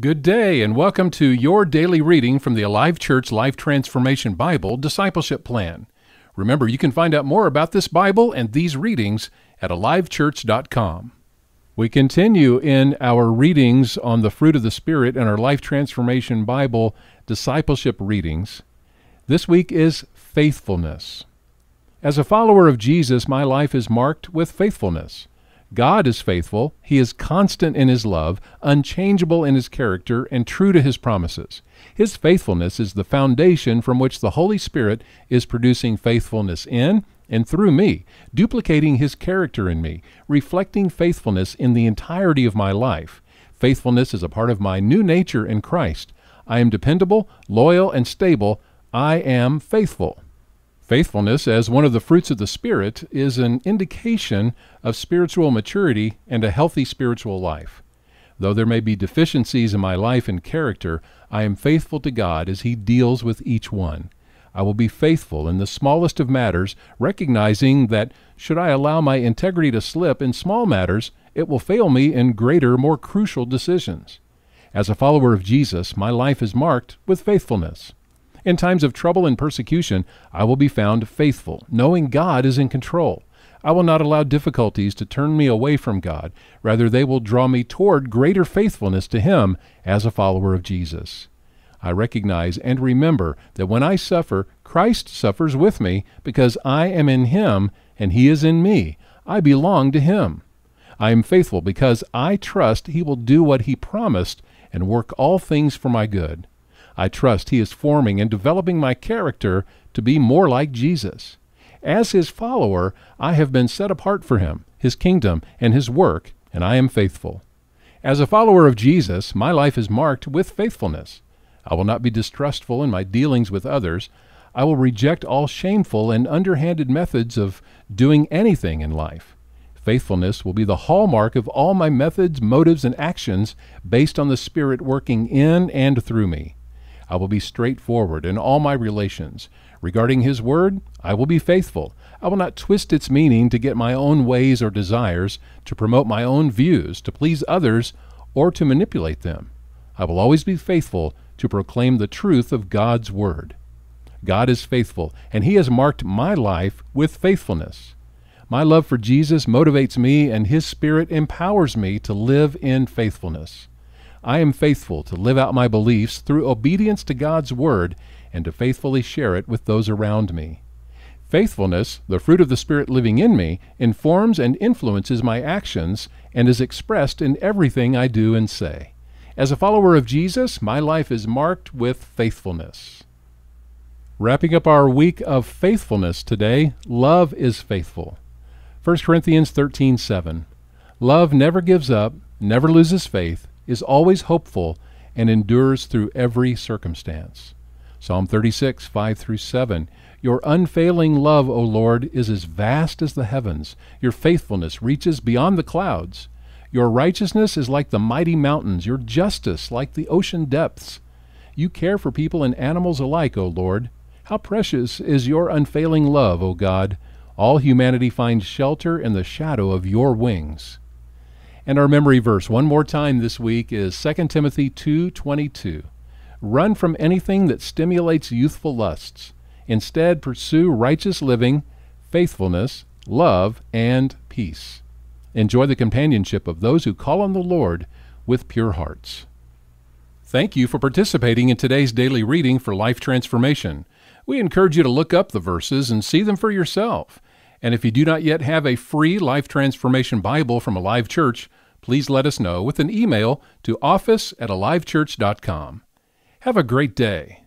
Good day, and welcome to your daily reading from the Alive Church Life Transformation Bible Discipleship Plan. Remember, you can find out more about this Bible and these readings at alivechurch.com. We continue in our readings on the fruit of the Spirit and our Life Transformation Bible discipleship readings. This week is faithfulness. As a follower of Jesus, my life is marked with faithfulness. God is faithful, He is constant in His love, unchangeable in His character, and true to His promises. His faithfulness is the foundation from which the Holy Spirit is producing faithfulness in and through me, duplicating His character in me, reflecting faithfulness in the entirety of my life. Faithfulness is a part of my new nature in Christ. I am dependable, loyal, and stable. I am faithful. Faithfulness, as one of the fruits of the Spirit, is an indication of spiritual maturity and a healthy spiritual life. Though there may be deficiencies in my life and character, I am faithful to God as He deals with each one. I will be faithful in the smallest of matters, recognizing that should I allow my integrity to slip in small matters, it will fail me in greater, more crucial decisions. As a follower of Jesus, my life is marked with faithfulness. In times of trouble and persecution, I will be found faithful, knowing God is in control. I will not allow difficulties to turn me away from God. Rather, they will draw me toward greater faithfulness to Him as a follower of Jesus. I recognize and remember that when I suffer, Christ suffers with me because I am in Him and He is in me. I belong to Him. I am faithful because I trust He will do what He promised and work all things for my good. I trust He is forming and developing my character to be more like Jesus. As His follower, I have been set apart for Him, His kingdom, and His work, and I am faithful. As a follower of Jesus, my life is marked with faithfulness. I will not be distrustful in my dealings with others. I will reject all shameful and underhanded methods of doing anything in life. Faithfulness will be the hallmark of all my methods, motives, and actions based on the Spirit working in and through me. I will be straightforward in all my relations. Regarding His word, I will be faithful. I will not twist its meaning to get my own ways or desires, to promote my own views, to please others, or to manipulate them. I will always be faithful to proclaim the truth of God's word. God is faithful, and He has marked my life with faithfulness. My love for Jesus motivates me, and His Spirit empowers me to live in faithfulness. I am faithful to live out my beliefs through obedience to God's Word and to faithfully share it with those around me. Faithfulness, the fruit of the Spirit living in me, informs and influences my actions and is expressed in everything I do and say. As a follower of Jesus, my life is marked with faithfulness. Wrapping up our week of faithfulness today, love is faithful. 1 Corinthians 13:7. Love never gives up, never loses faith, is always hopeful and endures through every circumstance. Psalm 36, 5 through 7. Your unfailing love, O Lord, is as vast as the heavens. Your faithfulness reaches beyond the clouds. Your righteousness is like the mighty mountains, your justice like the ocean depths. You care for people and animals alike, O Lord. How precious is your unfailing love, O God. All humanity finds shelter in the shadow of your wings. And our memory verse one more time this week is 2 Timothy 2:22. Run from anything that stimulates youthful lusts. Instead, pursue righteous living, faithfulness, love, and peace. Enjoy the companionship of those who call on the Lord with pure hearts. Thank you for participating in today's daily reading for life transformation. We encourage you to look up the verses and see them for yourself. And if you do not yet have a free Life Transformation Bible from a live church, please let us know with an email to office at alivechurch.com. Have a great day.